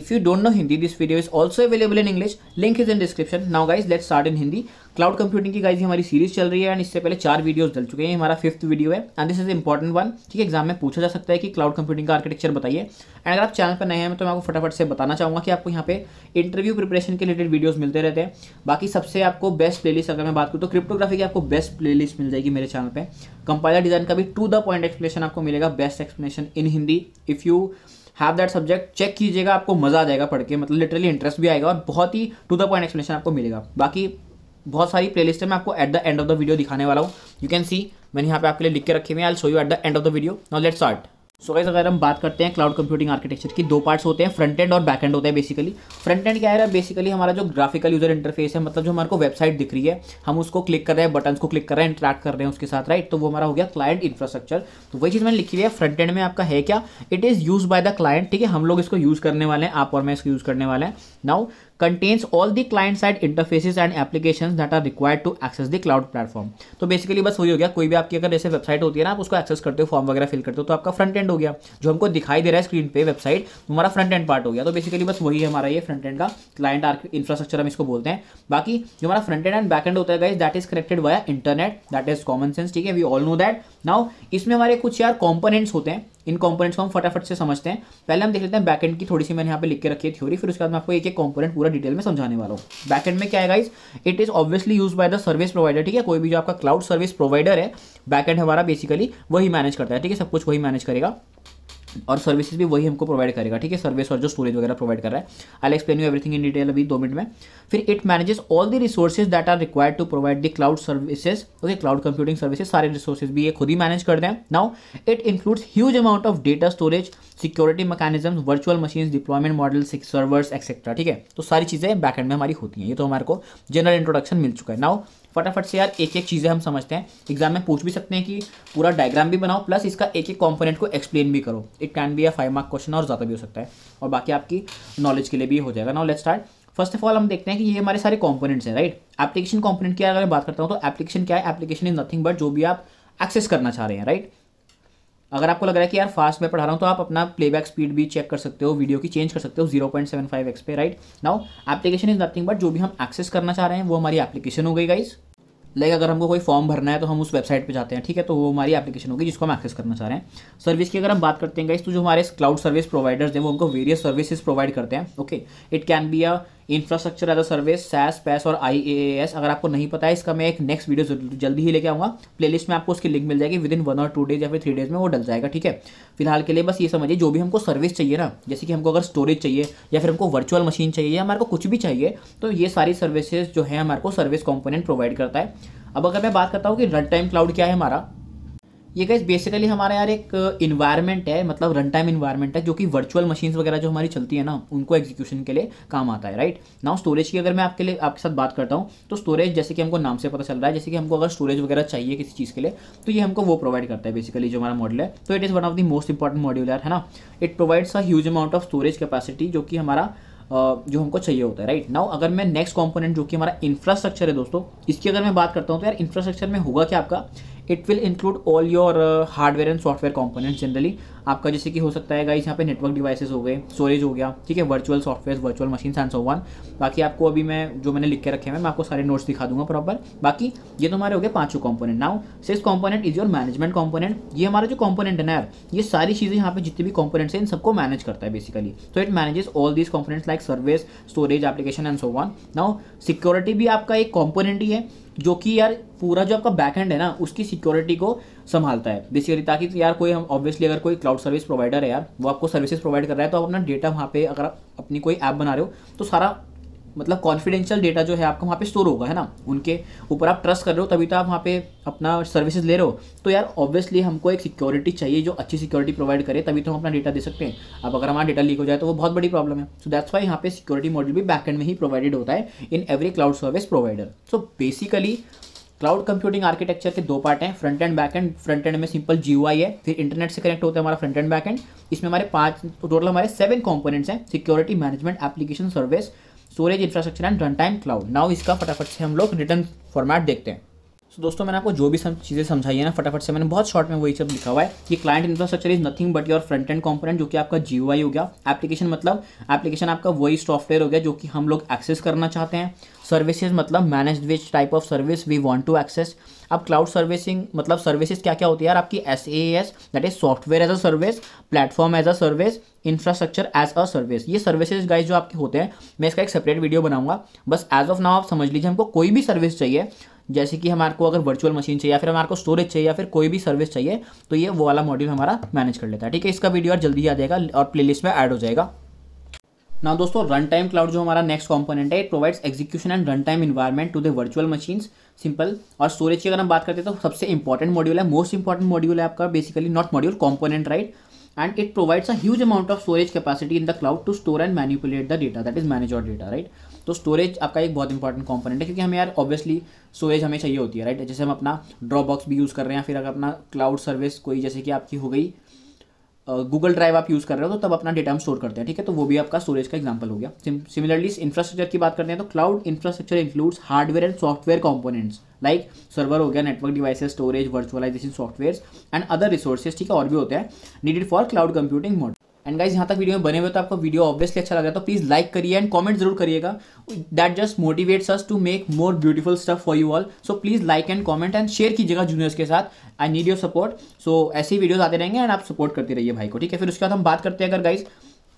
if you don't know Hindi, this video is also available in English. Link is in description. Now guys, let's start in Hindi cloud computing की guys हमारी series चल रही है and इससे पहले चार videos डल चुके हैं हमारा फिफ्थ वीडियो है and this is important one ठीक है एग्जाम में पूछा जा सकता है कि क्लाउड कंप्यूटिंग का आर्किटेक्चर बताइए एंड अगर आप चैनल पर नए हैं तो मैं आपको फटाफट से बताना चाहूंगा कि आपको यहाँ पे इंटरव्यू प्रिपरेशन के रिलेटेड वीडियोज़ मिलते रहते हैं बाकी सबसे आपको बेस्ट लिस्ट अगर मैं बात करूँ तो क्रिप्टोग्राफी की आपको बेस्ट प्ले लिस्ट मिल जाएगी मेरे चैनल पर कंपाइलर डिजाइन का भी टू द पॉइंट एक्सप्लेनेशन आपको मिलेगा best explanation in Hindi if you have that subject check कीजिएगा आपको मज़ा आ जाएगा पढ़ के मतलब लिटरली इंटरेस्ट भी आएगा और बहुत ही टू द पॉइंट एक्सप्लेनेशन आपको मिलेगा बाकी बहुत सारी प्लेलिस्ट है मैं आपको at the end of the video दिखाने वाला हूँ यू कैन सी मैंने यहाँ पे आपके लिए लिख के रखे हुए I show you at the end of the video now let start so so अगर हम बात करते हैं क्लाउड कंप्यूटिंग आर्किटेक्चर की दो पार्ट्स होते हैं फ्रंट एंड और बैक एंड होते हैं बेसिकली फ्रंट एंड क्या है बेसिकली हमारा जो ग्राफिकल यूजर इंटरफेस है मतलब जो हमारे को वेबसाइट दिख रही है हम उसको क्लिक कर रहे हैं बटन्स को क्लिक कर रहे हैं इंटरेक्ट कर रहे हैं उसके साथ राइट तो वो हमारा हो गया क्लाइंट इंफ्रास्ट्रक्चर तो वही चीज़ मैंने लिखी हुई है फ्रंट एंड में आपका है क्या it is use by the client ठीक है हम लोग इसको यूज़ करने वाले हैं आप और मैं इसको यूज़ करने वाले हैं now contains all the client side interfaces and applications that are required to access the cloud platform तो बेसिकली बस वही हो गया कोई भी आपकी अगर जैसे वेबसाइट होती है ना आप उसको एक्सेस करते हो फॉर्म वगैरह फिल करते हो तो आपका फ्रंट एंड हो गया जो हमको दिखाई दे रहा है स्क्रीन पे वेबसाइट हमारा फ्रंट एंड पार्ट हो गया तो बेसिकली बस वही है हमारा ये फ्रंट एंड का क्लाइंट इंफ्रास्ट्रक्चर हम इसको बोलते हैं बाकी जो हमारा front end and back end होता है guys that is connected via internet that is common sense ठीक है we all know that now इसमें हमारे कुछ यार कॉम्पोनेंट्स होते हैं इन कंपोनेंट्स को हम फटाफट से समझते हैं पहले हम देख लेते हैं बैकेंड की थोड़ी सी मैंने यहाँ पे लिख के रखी है थ्योरी फिर उसके बाद मैं आपको एक एक कंपोनेंट पूरा डिटेल में समझाने वाला हूँ बैकेंड में क्या है guys it is obviously use by the service provider ठीक है कोई भी जो आपका क्लाउड सर्विस प्रोवाइडर है बैकेंड हमारा बेसिकली वही मैनेज करता है ठीक है सब कुछ वही मैनेज करेगा और सर्विसेज भी वही हमको प्रोवाइड करेगा ठीक है सर्विस और जो स्टोरेज वगैरह प्रोवाइड कर रहा है I explain you everything in detail अभी दो मिनट में फिर it manages all the resources that are required to provide the cloud services okay cloud computing services सारे रिसोर्सेज भी ये खुद ही मैनेज करते हैं now it includes huge amount of data storage security mechanism virtual machine deployment model servers etcetera ठीक है तो सारी चीज़ें बैकहेंड में हमारी होती हैं ये तो हमारे को जनरल इंट्रोडक्शन मिल चुका है नाउ फटाफट से यार एक एक चीज़ें हम समझते हैं एग्जाम में पूछ भी सकते हैं कि पूरा डायग्राम भी बनाओ प्लस इसका एक एक कॉम्पोनेंट को एक्सप्लेन भी करो it can be a five mark question और ज़्यादा भी हो सकता है और बाकी आपकी नॉलेज के लिए भी हो जाएगा now let start first of all हम देखते हैं कि ये हमारे सारे कॉम्पोनेंट्स हैं राइट एप्लीकेशन कॉम्पोनेंट की अगर मैं बात करता हूँ तो एप्लीकेशन क्या है एप्लीकेशन इज नथिंग बट जो भी आप एक्सेस करना चाह रहे हैं राइट अगर आपको लग रहा है कि यार फास्ट में पढ़ा रहा हूँ तो आप अपना प्लेबैक स्पीड भी चेक कर सकते हो वीडियो की चेंज कर सकते हो zero point seven five X पे right now application is nothing but जो भी हम एक्सेस करना चाह रहे हैं वो हमारी एप्लीकेशन हो गई गाइज़ लाइक अगर हमको कोई फॉर्म भरना है तो हम उस वेबसाइट पे जाते हैं ठीक है तो वो हमारी एप्लीकेशन होगी जिसको हम एक्सेस करना चाह रहे हैं सर्विस की अगर हम बात करते हैं गाइस तो जो हमारे क्लाउड सर्विस प्रोवाइडर्स हैं वो हमको वेरियस सर्विसेज प्रोवाइड करते हैं okay it can be a infrastructure as a service SaaS PaaS और आई अगर आपको नहीं पता है इसका मैं एक नेक्स्ट वीडियो जल्दी ही लेके आऊँगा प्लेलिस्ट में आपको उसकी लिंक मिल जाएगी विद इन वन और टू डेज या फिर थ्री डेज में वो डल जाएगा ठीक है फिलहाल के लिए बस ये समझिए जो भी हमको सर्विस चाहिए ना जैसे कि हमको अगर स्टोरेज चाहिए या फिर हमको वर्चुअल मशीन चाहिए या हमारे को कुछ भी चाहिए तो ये सारी सर्विसेज जो है हमारे को सर्विस कॉम्पोनेंट प्रोवाइड करता है अब अगर मैं बात करता हूँ कि रन टाइम क्लाउड क्या है हमारा ये गैस बेसिकली हमारे यार एक इन्वायरमेंट uh, है मतलब रन टाइम इन्वायरमेंट है जो कि वर्चुअल मशीन्स वगैरह जो हमारी चलती है ना उनको एग्जीक्यूशन के लिए काम आता है राइट नाउ स्टोरेज की अगर मैं आपके लिए आपके साथ बात करता हूँ तो स्टोरेज जैसे कि हमको नाम से पता चल रहा है जैसे कि हमको अगर स्टोरेज वगैरह चाहिए किसी चीज़ के लिए तो ये हमको वो प्रोवाइड करता है बेसिकली जो हमारा मॉडल है तो it is one of the most important module है ना it provides a huge amount of storage capacity जो कि हमारा uh, जो हमको चाहिए होता है राइट नाउ अगर मैं नेक्स्ट कंपोनेंट जो कि हमारा इंफ्रास्ट्रक्चर है दोस्तों इसकी अगर मैं बात करता हूँ तो यार इंफ्रास्ट्रक्चर में होगा क्या आपका it will include all your uh, hardware and software components generally आपका जैसे कि हो सकता है गाइस यहाँ पे नेटवर्क डिवाइसेस हो गए स्टोरेज हो गया ठीक है virtual software virtual machine and so on बाकी आपको अभी मैं जो मैंने लिख के रखे हैं मैं आपको सारे नोट्स दिखा दूंगा प्रॉपर बाकी ये तो हमारे हो गए पांचों component now six component is your management component ये हमारा जो कॉम्पोनेंट है ना यार ये सारी चीज़ें यहाँ पे जितने भी कॉम्पोनेंट्स हैं इन सबको मैनेज करता है बेसिकली तो it manages all this components like service storage application and so on now security भी आपका एक कॉम्पोनेंट ही है जो कि यार पूरा जो आपका बैकहेंड है ना उसकी सिक्योरिटी को संभालता है बेसिकली ताकि तो यार कोई हम ऑब्वियसली अगर कोई क्लाउड सर्विस प्रोवाइडर है यार वो आपको सर्विसेज प्रोवाइड कर रहा है तो आप अपना डेटा वहाँ पे अगर आप अपनी कोई ऐप बना रहे हो तो सारा मतलब कॉन्फिडेंशियल डेटा जो है आपका वहाँ पे स्टोर होगा है ना उनके ऊपर आप ट्रस्ट कर रहे हो तभी तो आप वहाँ पे अपना सर्विसेज ले रहे हो तो यार ऑब्वियसली हमको एक सिक्योरिटी चाहिए जो अच्छी सिक्योरिटी प्रोवाइड करे तभी तो हम अपना डेटा दे सकते हैं अब अगर हमारा डेटा लीक हो जाए तो वो बहुत बड़ी प्रॉब्लम है सो दैट्स वाई यहाँ पे सिक्योरिटी मॉडल भी बैकएंड में ही प्रोवाइडेड होता है in every cloud service provider so basically cloud computing architecture के दो पार्ट हैं front end back end front end में सिंपल जी है फिर इंटरनेट से कनेक्ट होता है हमारा फ्रंट एंड बैक एंड इसमें हमारे पाँच टोटल हमारे सेवन कॉम्पोनेट्स हैं security management application service storage infrastructure and run time cloud now इसका फटाफट से हम लोग रिटर्न फॉर्मेट देखते हैं सो so, दोस्तों मैंने आपको जो भी सब चीज़ें समझाई है ना फटाफट से मैंने बहुत शॉर्ट में वही सब लिखा हुआ है कि client infrastructure is nothing but your front end component जो कि आपका जी हो गया एप्लीकेशन मतलब एप्लीकेशन आपका वही सॉफ्टवेयर हो गया जो कि हम लोग एक्सेस करना चाहते हैं सर्विसेज मतलब manage which type of service we want to access अब क्लाउड सर्विसिंग मतलब सर्विसेज क्या क्या होती है यार आपकी S A S that is software as a service platform as a service infrastructure as a service ये सर्विसेज गाइज जो आपके होते हैं मैं इसका एक सेपरेट वीडियो बनाऊंगा बस एज ऑफ नाउ आप समझ लीजिए हमको कोई भी सर्विस चाहिए जैसे कि हमारे को अगर वर्चुअल मशीन चाहिए या फिर हमारे को स्टोरेज चाहिए या फिर कोई भी सर्विस चाहिए तो ये वो वाला मॉड्यूल हमारा मैनेज कर लेता है ठीक है इसका वीडियो और जल्दी आ जाएगा और प्ले में ऐड हो जाएगा ना दोस्तों रन टाइम क्लाउड जो हमारा नेक्स्ट कॉम्पोनेंट है it provides execution and run time environment to the virtual machines simple और स्टोरेज की अगर हम बात करते हैं तो सबसे इंपॉर्टेंट मॉड्यूल है मोस्ट इंपॉर्टेंट मॉड्यूल है आपका basically not module component right and it provides a huge amount of storage capacity in the cloud to store and manipulate the data that is manage your data right तो storage आपका एक बहुत important component है क्योंकि हमें यार obviously storage हमें चाहिए होती है राइट जैसे हम अपना ड्रॉप बॉक्स भी यूज़ कर रहे हैं फिर अगर अपना क्लाउड सर्विस कोई जैसे कि आपकी हो गई गूगल ड्राइव आप यूज़ कर रहे हो तो तब अपना डेटा हम स्टोर करते हैं ठीक है तो वो भी आपका स्टोरेज का एग्जाम्पल हो गया सिमिलरली इंफ्रास्ट्रक्चर की बात करते हैं तो cloud infrastructure includes hardware and software components like server हो गया network device storage virtualization software and other resources ठीक है और भी होते हैं needed for cloud computing model and guys यहाँ तक वीडियो में बने हुए तो आपको वीडियो ऑब्वियसली अच्छा लग रहा है तो प्लीज़ लाइक करिए एंड कमेंट जरूर करिएगा that just motivates us to make more beautiful stuff for you all so please like and comment and share कीजिएगा जूनियर्स के साथ I need your support so ऐसे वीडियोज आते रहेंगे एंड आप सपोर्ट करते रहिए भाई को ठीक है फिर उसके बाद हम बात करते हैं अगर गाइज़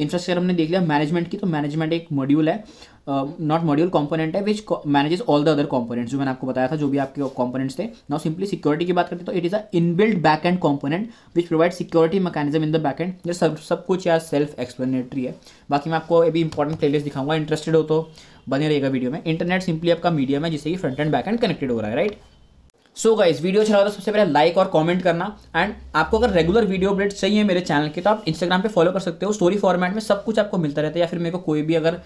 इंफ्रास्ट्रक्चर हमने देख लिया मैनेजमेंट की तो मैनेजमेंट एक मॉड्यूल है नॉट मॉड्यूल कंपोनेंट है which manages all the other components जो मैंने आपको बताया था जो भी आपके कंपोनेंट्स थे नाउ सिंपली सिक्योरिटी की बात करते तो it is a inbuilt back end component which provide security mechanism in the back end ये सब सब कुछ यार सेल्फ एक्सप्लेनेटरी है बाकी मैं आपको अभी इंपॉर्टेंट प्लेलिस्ट दिखाऊंगा इंटरेस्टेड हो तो बने रहेगा वीडियो में इंटरनेट सिंपली आपका मीडियम है जिससे कि front end back end connected हो रहा है right right? So so guys video अच्छा लगा तो सबसे पहले लाइक और कमेंट करना एंड आपको अगर रेगुलर वीडियो अपडेट चाहिए मेरे चैनल के तो आप इंस्टाग्राम पे फॉलो कर सकते हो स्टोरी फॉर्मेट में सब कुछ आपको मिलता रहता है या फिर मेरे को कोई भी अगर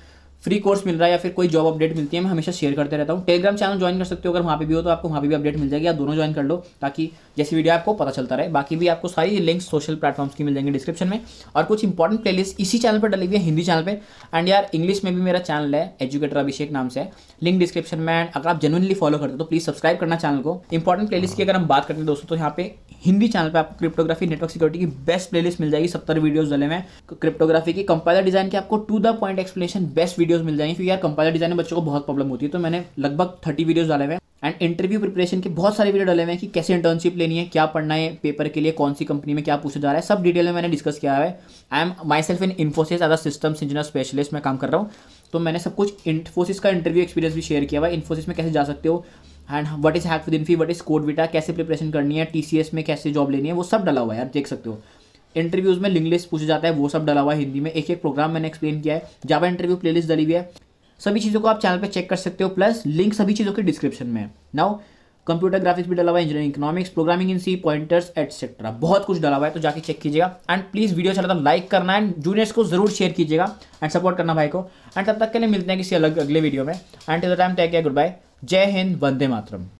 फ्री कोर्स मिल रहा है या फिर कोई जॉब अपडेट मिलती है मैं हमेशा शेयर करते रहता हूँ टेलीग्राम चैनल ज्वाइन कर सकते हो अगर वहाँ पे भी हो तो आपको वहाँ पे भी अपडेट मिल जाएगी आप दोनों ज्वाइन कर लो ताकि जैसी वीडियो आपको पता चलता रहे बाकी भी आपको सारी लिंक्स सोशल प्लेटफॉर्म्स की मिल जाएंगे डिस्क्रिप्शन में और कुछ इंपॉर्टेंट प्ले इसी चैनल पर डली हुई है हिंदी चैनल पर एंड यार इंग्लिश में भी मेरा चैनल है एजुकेटर अभिषेक नाम से लिंक डिस्क्रिप्शन में एंड अगर आप जेनुअनली फॉलो करते तो प्लीज़ सब्सक्राइब करना चैनल को इंपॉर्टेंट प्ले की अगर हम बात करते हैं दोस्तों तो यहाँ पे हिंदी चैनल पे आपको क्रिप्टोग्राफी नेटवर्क सिक्योरिटी की बेस्ट प्लेलिस्ट मिल जाएगी सत्तर वीडियोस डले में क्रिप्टोग्राफी की कंपाइलर डिजाइन की आपको to the point explanation best videos मिल जाएंगे क्योंकि यार कंपाइलर डिजाइन में बच्चों को बहुत प्रॉब्लम होती है तो मैंने लगभग थर्टी वीडियोस डाले हुए हैं एंड इंटरव्यू प्रिपरेशन के बहुत सारे वीडियो डाले हुए हैं कि कैसे इंटर्नशिप लेनी है क्या पढ़ना है पेपर के लिए कौन सी कंपनी में क्या पूछा जा रहा है सब डिटेल में मैंने डिस्कस किया है I am myself in Infosys as a system engineer specialist मैं काम कर रहा हूँ तो मैंने सब कुछ इन्फोसिस का इंटरव्यू एक्सपीरियंस भी शेयर किया हुआ है इन्फोसिस में कैसे जा सकते हो and what is hack with Infy what is CodeVita कैसे प्रिपरेशन करनी है टी में कैसे जॉब लेनी है वो सब डाला हुआ है यार देख सकते हो इंटरव्यूज में लिंग्लिश पूछा जाता है वो सब डाला हुआ है हिंदी में एक एक प्रोग्राम मैंने एक्सप्लेन किया है पर इंटरव्यू प्लेलिस्ट डली हुई है सभी चीज़ों को आप चैनल पे चेक कर सकते हो प्लस लिंक सभी चीज़ों के डिस्क्रिप्शन में है नाउ कंप्यूटर ग्राफिक्स भी डाला हुआ है engineering economics programming in C pointers etcetera बहुत कुछ डला हुआ है तो जाके चेक कीजिएगा एंड प्लीज़ वीडियो चला था लाइक करना एंड जूनियर्स को जरूर शेयर कीजिएगा एंड सपोर्ट करना भाई को एंड तब तक के लिए मिलते हैं किसी अलग अगले वीडियो में and till the time take care goodbye जय हिंद वंदे मातरम